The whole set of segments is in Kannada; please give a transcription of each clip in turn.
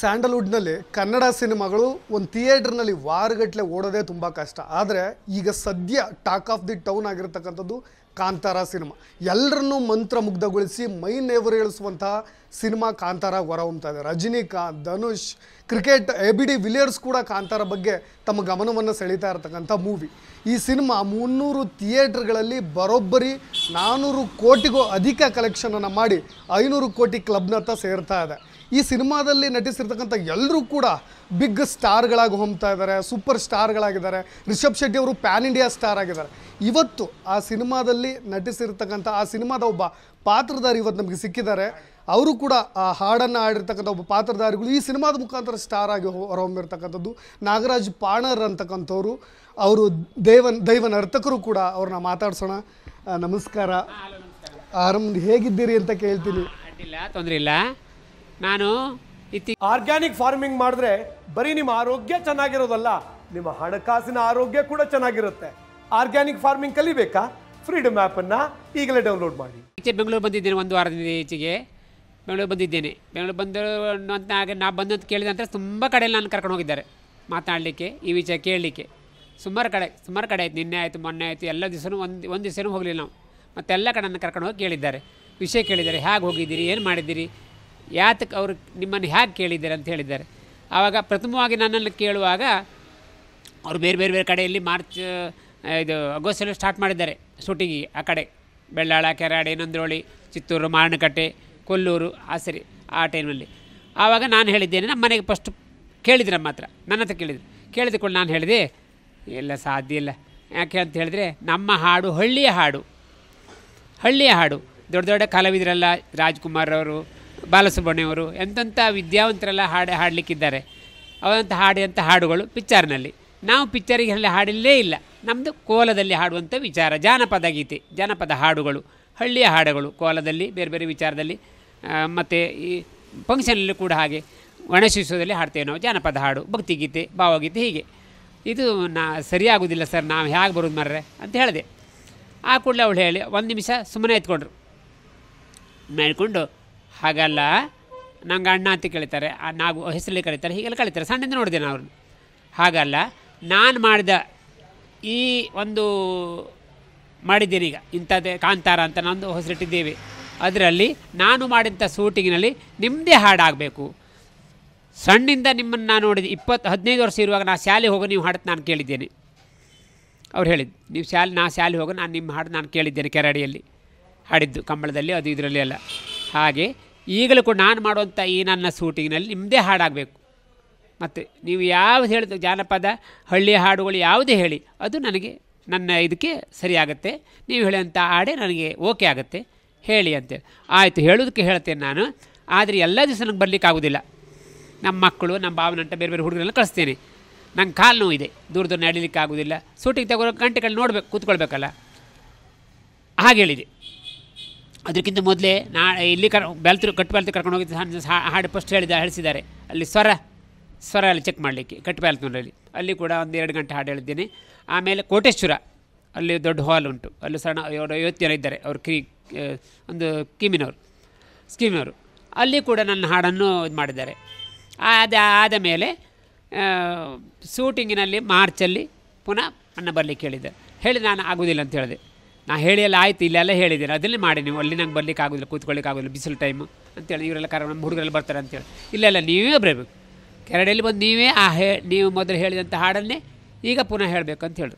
ಸ್ಯಾಂಡಲ್ವುಡ್ನಲ್ಲಿ ಕನ್ನಡ ಸಿನಿಮಾಗಳು ಒಂದು ಥಿಯೇಟ್ರ್ನಲ್ಲಿ ವಾರಗಟ್ಟಲೆ ಓಡೋದೇ ತುಂಬ ಕಷ್ಟ ಆದರೆ ಈಗ ಸದ್ಯ ಟಾಕ್ ಆಫ್ ದಿ ಟೌನ್ ಆಗಿರತಕ್ಕಂಥದ್ದು ಕಾಂತಾರ ಸಿನಿಮಾ ಎಲ್ಲರನ್ನೂ ಮಂತ್ರ ಮುಗ್ಧಗೊಳಿಸಿ ಮೈ ನೇವರು ಹೇಳುವಂತಹ ಸಿನಿಮಾ ಕಾಂತಾರ ಹೊರಹೊಮ್ತಾ ಇದೆ Rajinikanth Dhanush cricket A B de Villiers ಕೂಡ ಕಾಂತಾರ ಬಗ್ಗೆ ತಮ್ಮ ಗಮನವನ್ನು ಸೆಳೀತಾ ಇರತಕ್ಕಂಥ ಮೂವಿ ಈ ಸಿನಿಮಾ ಮುನ್ನೂರು ಥಿಯೇಟ್ರ್ಗಳಲ್ಲಿ ಬರೋಬ್ಬರಿ ನಾನ್ನೂರು ಕೋಟಿಗೂ ಅಧಿಕ ಕಲೆಕ್ಷನನ್ನು ಮಾಡಿ ಐನೂರು ಕೋಟಿ ಕ್ಲಬ್ನತ್ತ ಸೇರ್ತಾ ಇದೆ ಈ ಸಿನಿಮಾದಲ್ಲಿ ನಟಿಸಿರ್ತಕ್ಕಂಥ ಎಲ್ಲರೂ ಕೂಡ ಬಿಗ್ ಸ್ಟಾರ್ಗಳಾಗಿ ಹೊಮ್ತಾ ಇದ್ದಾರೆ ಸೂಪರ್ ಸ್ಟಾರ್ಗಳಾಗಿದ್ದಾರೆ ರಿಷಬ್ ಶೆಟ್ಟಿ ಅವರು ಪ್ಯಾನ್ ಇಂಡಿಯಾ ಸ್ಟಾರ್ ಆಗಿದ್ದಾರೆ ಇವತ್ತು ಆ ಸಿನಿಮಾದಲ್ಲಿ ನಟಿಸಿರ್ತಕ್ಕಂಥ ಆ ಸಿನಿಮಾದ ಒಬ್ಬ ಪಾತ್ರಧಾರಿ ಇವತ್ತು ನಮಗೆ ಸಿಕ್ಕಿದ್ದಾರೆ ಅವರು ಕೂಡ ಆ ಹಾಡನ್ನು ಆಡಿರ್ತಕ್ಕಂಥ ಒಬ್ಬ ಪಾತ್ರಧಾರಿಗಳು ಈ ಸಿನಿಮಾದ ಮುಖಾಂತರ ಸ್ಟಾರ್ ಆಗಿ ಹೊರಹೊಮ್ಮಿರ್ತಕ್ಕಂಥದ್ದು ನಾಗರಾಜ್ ಪಾಣರ್ ಅಂತಕ್ಕಂಥವ್ರು ಅವರು ದೇವನ್ ದೈವ ನರ್ತಕರು ಕೂಡ ಅವ್ರನ್ನ ಮಾತಾಡ್ಸೋಣ ನಮಸ್ಕಾರ ಆರಾಮ್ ಹೇಗಿದ್ದೀರಿ ಅಂತ ಕೇಳ್ತೀನಿ ತೊಂದರೆ ಇಲ್ಲ ನಾನು ಆರ್ಗ್ಯಾನಿಕ್ ಫಾರ್ಮಿಂಗ್ ಮಾಡಿದ್ರೆ ಬರೀ ನಿಮ್ಮ ಆರೋಗ್ಯ ಚೆನ್ನಾಗಿರೋದಲ್ಲ ನಿಮ್ಮ ಹಣಕಾಸಿನ ಆರೋಗ್ಯ ಕೂಡ ಚೆನ್ನಾಗಿರುತ್ತೆ ಆರ್ಗ್ಯಾನಿಕ್ ಫಾರ್ಮಿಂಗ್ ಕಲಿಬೇಕಾ ಫ್ರೀಡಮ್ ಆ್ಯಪನ್ನು ಈಗಲೇ ಡೌನ್ಲೋಡ್ ಮಾಡಿ ಈಚೆ ಬೆಂಗಳೂರು ಬಂದಿದ್ದೇನೆ ಒಂದು ವಾರದಿಂದ ಈಚೆಗೆ ಬೆಂಗಳೂರು ಬಂದಿದ್ದೇನೆ ಬೆಂಗಳೂರು ಬಂದು ಅಂತ ಆಗ ನಾ ಬಂದಂತ ಕೇಳಿದ ನಂತರ ತುಂಬ ಕಡೆ ನಾನು ಕರ್ಕೊಂಡು ಹೋಗಿದ್ದಾರೆ ಮಾತಾಡಲಿಕ್ಕೆ ಈ ವಿಚಾರ ಕೇಳಲಿಕ್ಕೆ ಸುಮಾರು ಕಡೆ ಸುಮಾರು ಕಡೆ ಆಯ್ತು ನಿನ್ನೆ ಆಯಿತು ಮೊನ್ನೆ ಆಯಿತು ಎಲ್ಲ ದಿವಸನೂ ಒಂದು ಒಂದು ದಿವಸನೂ ಹೋಗಲಿಲ್ಲ ನಾವು ಮತ್ತೆಲ್ಲ ಕಡೆಯನ್ನು ಕರ್ಕೊಂಡು ಹೋಗಿ ಕೇಳಿದ್ದಾರೆ ವಿಷಯ ಕೇಳಿದ್ದಾರೆ ಹೇಗೆ ಹೋಗಿದ್ದೀರಿ ಏನು ಮಾಡಿದ್ದೀರಿ ಯಾತಕ್ಕೆ ಅವರು ನಿಮ್ಮನ್ನು ಹೇಗೆ ಕೇಳಿದ್ದಾರೆ ಅಂತ ಹೇಳಿದ್ದಾರೆ ಆವಾಗ ಪ್ರಥಮವಾಗಿ ನನ್ನನ್ನು ಕೇಳುವಾಗ ಅವರು ಬೇರೆ ಬೇರೆ ಬೇರೆ ಕಡೆಯಲ್ಲಿ ಮಾರ್ಚ್ ಇದು ಆಗಸ್ಟಲ್ಲಿ ಸ್ಟಾರ್ಟ್ ಮಾಡಿದ್ದಾರೆ ಶೂಟಿಂಗಿಗೆ ಆ ಕಡೆ ಬೆಳ್ಳಾಳ ಕೆರಾಡೆ ನಂದ್ರೋಳಿ ಚಿತ್ತೂರು ಮಾರಣಕಟ್ಟೆ ಕೊಲ್ಲೂರು ಆ ಸರಿ ಆ ಟೈಮಲ್ಲಿ ಆವಾಗ ನಾನು ಹೇಳಿದ್ದೇನೆ ನಮ್ಮ ಮನೆಗೆ ಫಸ್ಟ್ ಕೇಳಿದ್ರೆ ನಮ್ಮ ಹತ್ರ ನನ್ನ ಹತ್ರ ಕೇಳಿದ್ರು ಕೇಳಿದುಕೊಂಡು ನಾನು ಹೇಳಿದೆ ಎಲ್ಲ ಸಾಧ್ಯ ಇಲ್ಲ ಯಾಕೆ ಅಂತ ಹೇಳಿದ್ರೆ ನಮ್ಮ ಹಾಡು ಹಳ್ಳಿಯ ಹಾಡು ಹಳ್ಳಿಯ ಹಾಡು ದೊಡ್ಡ ದೊಡ್ಡ ಕಲಾವಿದರೆಲ್ಲ ರಾಜ್ಕುಮಾರ್ ಅವರು ಬಾಲಸುಬ್ರಹ್ಮಣ್ಯವರು ಎಂತೆಂಥ ವಿದ್ಯಾವಂತರೆಲ್ಲ ಹಾಡು ಹಾಡಲಿಕ್ಕಿದ್ದಾರೆ ಅವರಂಥ ಹಾಡಿದಂಥ ಹಾಡುಗಳು ಪಿಚ್ಚರ್ನಲ್ಲಿ ನಾವು ಪಿಕ್ಚರಿಗೆ ಹಾಡಿಲ್ಲೇ ಇಲ್ಲ ನಮ್ಮದು ಕೋಲದಲ್ಲಿ ಹಾಡುವಂಥ ವಿಚಾರ ಜಾನಪದ ಗೀತೆ ಜಾನಪದ ಹಾಡುಗಳು ಹಳ್ಳಿಯ ಹಾಡುಗಳು ಕೋಲದಲ್ಲಿ ಬೇರೆ ಬೇರೆ ವಿಚಾರದಲ್ಲಿ ಮತ್ತು ಈ ಫಂಕ್ಷನಲ್ಲಿ ಕೂಡ ಹಾಗೆ ಗಣೇಶೋತ್ಸವದಲ್ಲಿ ಹಾಡ್ತೇವೆ ನಾವು ಜಾನಪದ ಹಾಡು ಭಕ್ತಿಗೀತೆ ಭಾವಗೀತೆ ಹೀಗೆ ಇದು ನಾ ಸರಿಯಾಗೋದಿಲ್ಲ ಸರ್ ನಾವು ಹೇಗೆ ಬರೋದು ಮರ್ರೆ ಅಂತ ಹೇಳಿದೆ ಆ ಕೂಡಲೇ ಅವಳು ಹೇಳಿ ಒಂದು ನಿಮಿಷ ಸುಮ್ಮನೆ ಎತ್ಕೊಂಡ್ರು ಮಾಡಿಕೊಂಡು ಹಾಗಲ್ಲ ನಂಗೆ ಅಣ್ಣ ಅಂತ ಕಳೀತಾರೆ ನಾವು ಹೆಸರಲ್ಲಿ ಕರೀತಾರೆ ಹೀಗೆಲ್ಲ ಕಳೀತಾರೆ ಸಣ್ಣಿಂದ ನೋಡಿದೆ ನಾನು ಅವ್ರನ್ನ ಹಾಗಲ್ಲ ನಾನು ಮಾಡಿದ ಈ ಒಂದು ಮಾಡಿದ್ದೀನಿ ಈಗ ಇಂಥದ್ದೇ ಕಾಂತಾರ ಅಂತ ನಾನು ಹೊಸರಿಟ್ಟಿದ್ದೇವೆ ಅದರಲ್ಲಿ ನಾನು ಮಾಡಿದಂಥ ಸೂಟಿಗಿನಲ್ಲಿ ನಿಮ್ಮದೇ ಹಾಡಾಗಬೇಕು ಸಣ್ಣಿಂದ ನಿಮ್ಮನ್ನು ನಾನು ನೋಡಿದ್ದೆ ಇಪ್ಪತ್ತು ಹದಿನೈದು ವರ್ಷ ಇರುವಾಗ ನಾನು ಶಾಲೆ ಹೋಗಿ ನೀವು ಹಾಡೋದು ನಾನು ಕೇಳಿದ್ದೇನೆ ಅವ್ರು ಹೇಳಿದ್ದು ನೀವು ಶಾಲೆ ನಾ ಶಾಲೆ ಹೋಗಿ ನಾನು ನಿಮ್ಮ ಹಾಡು ನಾನು ಕೇಳಿದ್ದೇನೆ ಕೆರಡಿಯಲ್ಲಿ ಹಾಡಿದ್ದು ಕಂಬಳದಲ್ಲಿ ಅದು ಇದರಲ್ಲಿ ಎಲ್ಲ ಹಾಗೆ ಈಗಲೂ ಕೂಡ ನಾನು ಮಾಡುವಂಥ ಈ ನನ್ನ ಸೂಟಿಂಗ್ನಲ್ಲಿ ನಿಮ್ಮದೇ ಹಾಡಾಗಬೇಕು ಮತ್ತು ನೀವು ಯಾವ್ದು ಹೇಳಿದ ಜಾನಪದ ಹಳ್ಳಿ ಹಾಡುಗಳು ಯಾವುದೇ ಹೇಳಿ ಅದು ನನಗೆ ನನ್ನ ಇದಕ್ಕೆ ಸರಿಯಾಗುತ್ತೆ ನೀವು ಹೇಳುವಂಥ ಹಾಡೇ ನನಗೆ ಓಕೆ ಆಗುತ್ತೆ ಹೇಳಿ ಅಂತೇಳಿ ಆಯಿತು ಹೇಳೋದಕ್ಕೆ ಹೇಳ್ತೇನೆ ನಾನು ಆದರೆ ಎಲ್ಲ ದಿವಸ ನನಗೆ ಆಗೋದಿಲ್ಲ ನಮ್ಮ ಮಕ್ಕಳು ನಮ್ಮ ಭಾವನಂಟ ಬೇರೆ ಬೇರೆ ಹುಡುಗರೆಲ್ಲ ಕಳಿಸ್ತೇನೆ ನಂಗೆ ಕಾಲು ನೋವು ಇದೆ ದೂರ ದೂರ ನಡೀಲಿಕ್ಕೆ ಆಗೋದಿಲ್ಲ ಸೂಟಿಗೆ ತಗೋ ಗಂಟೆಗಳು ನೋಡ್ಬೇಕು ಕೂತ್ಕೊಳ್ಬೇಕಲ್ಲ ಹಾಗೆ ಹೇಳಿದೆ ಅದಕ್ಕಿಂತ ಮೊದಲೇ ನಾ ಇಲ್ಲಿ ಕರ್ ಬೆಲ್ತರು ಕಟ್ಟು ಬೆಲ್ತು ಕರ್ಕೊಂಡು ಹೋಗಿದ್ದು ಹಾಡು ಫಸ್ಟ್ ಹೇಳಿದ ಹೇಳಿಸಿದ್ದಾರೆ ಅಲ್ಲಿ ಸ್ವರ ಸ್ವರ ಅಲ್ಲಿ ಚೆಕ್ ಮಾಡಲಿಕ್ಕೆ ಕಟ್ಟು ಬೆಲ್ತೂರಲ್ಲಿ ಅಲ್ಲಿ ಕೂಡ ಒಂದು ಎರಡು ಗಂಟೆ ಹಾಡು ಹೇಳಿದ್ದೀನಿ ಆಮೇಲೆ ಕೋಟೇಶ್ವರ ಅಲ್ಲಿ ದೊಡ್ಡ ಹಾಲ್ ಉಂಟು ಅಲ್ಲಿ ಸಣ್ಣ ಅವರು ಯುವತಿಯರು ಇದ್ದಾರೆ ಅವರು ಕ್ರೀ ಒಂದು ಕಿಮಿನವರು ಸ್ಕೀಮಿನವರು ಅಲ್ಲಿ ಕೂಡ ನನ್ನ ಹಾಡನ್ನು ಇದು ಮಾಡಿದ್ದಾರೆ ಆದ ಆದ ಮೇಲೆ ಶೂಟಿಂಗಿನಲ್ಲಿ ಮಾರ್ಚಲ್ಲಿ ಪುನಃ ಅನ್ನ ಬರಲಿಕ್ಕೆ ಹೇಳಿದ್ದೆ ಹೇಳಿ ನಾನು ಆಗೋದಿಲ್ಲ ಅಂತ ಹೇಳಿದೆ ನಾ ಹೇಳಿ ಎಲ್ಲ ಆಯ್ತು ಇಲ್ಲೆಲ್ಲ ಹೇಳಿದ್ದೀನಿ ಅದನ್ನೇ ಮಾಡಿ ನೀವು ಅಲ್ಲಿ ನಂಗೆ ಬರ್ಲಿಕ್ಕೆ ಆಗೋದಿಲ್ಲ ಕೂತ್ಕೊಳ್ಳಿಕ್ಕೆ ಆಗೋದಿಲ್ಲ ಬಿಸಿಲು ಟೈಮು ಅಂತೇಳಿ ಇವರೆಲ್ಲ ಕಾರಣ ನಮ್ಮ ಹುಡುಗರೆಲ್ಲ ಬರ್ತಾರೆ ಅಂತೇಳಿ ಇಲ್ಲೆಲ್ಲ ನೀವೇ ಬರಬೇಕು ಕೆರಡೆಯಲ್ಲಿ ಬಂದು ನೀವೇ ಆ ಹೇ ನೀವು ಮೊದಲು ಹೇಳಿದಂಥ ಹಾಡನ್ನೇ ಈಗ ಪುನಃ ಹೇಳಬೇಕು ಅಂತ ಹೇಳಿ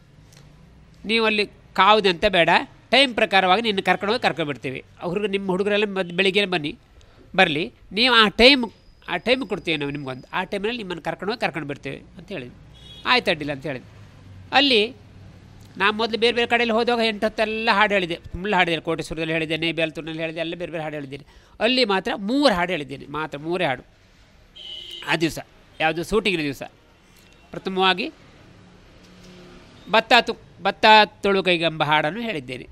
ನೀವು ಅಲ್ಲಿ ಕಾವುದಂತ ಬೇಡ ಟೈಮ್ ಪ್ರಕಾರವಾಗಿ ನಿನ್ನ ಕರ್ಕೊಂಡು ಹೋಗಿ ಕರ್ಕೊಂಡ್ಬಿಡ್ತೀವಿ ಹುಡುಗ ನಿಮ್ಮ ಹುಡುಗರೆಲ್ಲ ಮದ್ದು ಬೆಳಿಗ್ಗೆ ಬನ್ನಿ ಬರಲಿ ನೀವು ಆ ಟೈಮ್ ಆ ಟೈಮ್ ಕೊಡ್ತೀವಿ ನಾವು ನಿಮ್ಗೊಂದು ಆ ಟೈಮಲ್ಲಿ ನಿಮ್ಮನ್ನು ಕರ್ಕೊಂಡು ಹೋಗಿ ಕರ್ಕೊಂಡು ಬಿಡ್ತೀವಿ ಅಂತ ಹೇಳಿದ್ವಿ ಆಯ್ತು ಅಡ್ಡಿಲ್ಲ ಅಂತ ಹೇಳಿದ್ವಿ ಅಲ್ಲಿ ನಾನು ಮೊದಲು ಬೇರೆ ಬೇರೆ ಕಡೆಯಲ್ಲಿ ಹೋದಾಗ ಎಂಟು ಹೊತ್ತೆಲ್ಲ ಹಾಡು ಹೇಳಿದೆ ಫುಲ್ ಹಾಡಿದ್ದೇನೆ ಕೋಟೇಶ್ವರದಲ್ಲಿ ಹೇಳಿದ್ದೇನೆ ಬೇಲ್ತೂರಿನಲ್ಲಿ ಹೇಳಿದೆ ಎಲ್ಲ ಬೇರೆ ಬೇರೆ ಹಾಡು ಹೇಳಿದ್ದೀನಿ ಅಲ್ಲಿ ಮಾತ್ರ ಮೂರು ಹಾಡು ಹೇಳಿದ್ದೇನೆ ಮಾತ್ರ ಮೂರೇ ಹಾಡು ಆ ದಿವಸ ಯಾವುದು ಶೂಟಿಂಗಿನ ದಿವಸ ಪ್ರಥಮವಾಗಿ ಭತ್ತ ತು ಭತ್ತ ಕೈಗಂಬ ಹಾಡನ್ನು ಹೇಳಿದ್ದೇನೆ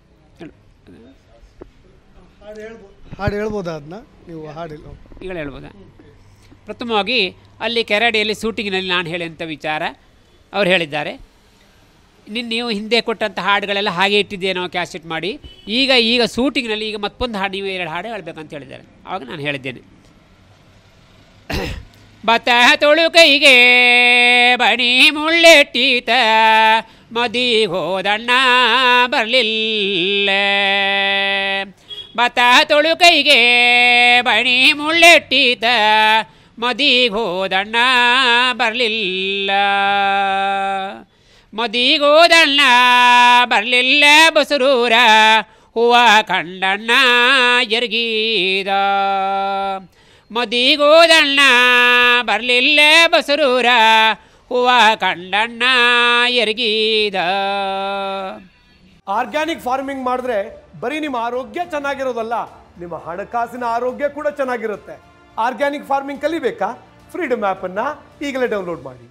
ಹಾಡು ಹೇಳ್ಬೋದಾ ಅದನ್ನ ನೀವು ಹಾಡು ಈಗ ಹೇಳ್ಬೋದಾ ಪ್ರಥಮವಾಗಿ ಅಲ್ಲಿ ಕೆರಡಿಯಲ್ಲಿ ಶೂಟಿಂಗಿನಲ್ಲಿ ನಾನು ಹೇಳಿದಂಥ ವಿಚಾರ ಅವ್ರು ಹೇಳಿದ್ದಾರೆ ನಿನ್ನ ನೀವು ಹಿಂದೆ ಕೊಟ್ಟಂಥ ಹಾಡುಗಳೆಲ್ಲ ಹಾಗೆ ಇಟ್ಟಿದ್ದೆ ನಾವು ಕ್ಯಾಸೆಟ್ ಮಾಡಿ ಈಗ ಈಗ ಶೂಟಿಂಗ್ನಲ್ಲಿ ಈಗ ಮತ್ತೊಂದು ಹಾಡು ನೀವು ಎರಡು ಹಾಡು ಹೇಳಬೇಕಂತ ಹೇಳಿದ್ದಾರೆ ಆವಾಗ ನಾನು ಹೇಳಿದ್ದೇನೆ ಬತಹ ತೊಳು ಕೈಗೆ ಬಣಿ ಮುಳ್ಳೆಟ್ಟೀತ ಮದಿ ಹೋದಣ್ಣ ಬರಲಿಲ್ಲ ಬತಹ ತೊಳು ಕೈಗೆ ಬಣಿ ಮುಳ್ಳೆಟ್ಟೀತ ಮದಿ ಹೋದಣ್ಣ ಬರಲಿಲ್ಲ ಮದೀಗೋದಣ್ಣ ಬರಲಿಲ್ಲ ಬಸರೂರ ಹೂವ ಕಂಡಣ್ಣ ಎರಗೀದ ಮದಿಗೋದಣ್ಣ ಬರಲಿಲ್ಲ ಬಸರೂರ ಹೂವ ಕಂಡಣ್ಣ ಎರಗೀದ ಆರ್ಗ್ಯಾನಿಕ್ ಫಾರ್ಮಿಂಗ್ ಮಾಡಿದ್ರೆ ಬರೀ ನಿಮ್ಮ ಆರೋಗ್ಯ ಚೆನ್ನಾಗಿರೋದಲ್ಲ ನಿಮ್ಮ ಹಣಕಾಸಿನ ಆರೋಗ್ಯ ಕೂಡ ಚೆನ್ನಾಗಿರುತ್ತೆ ಆರ್ಗ್ಯಾನಿಕ್ ಫಾರ್ಮಿಂಗ್ ಕಲಿಬೇಕಾ ಫ್ರೀಡಮ್ ಆ್ಯಪನ್ನು ಈಗಲೇ ಡೌನ್ಲೋಡ್ ಮಾಡಿ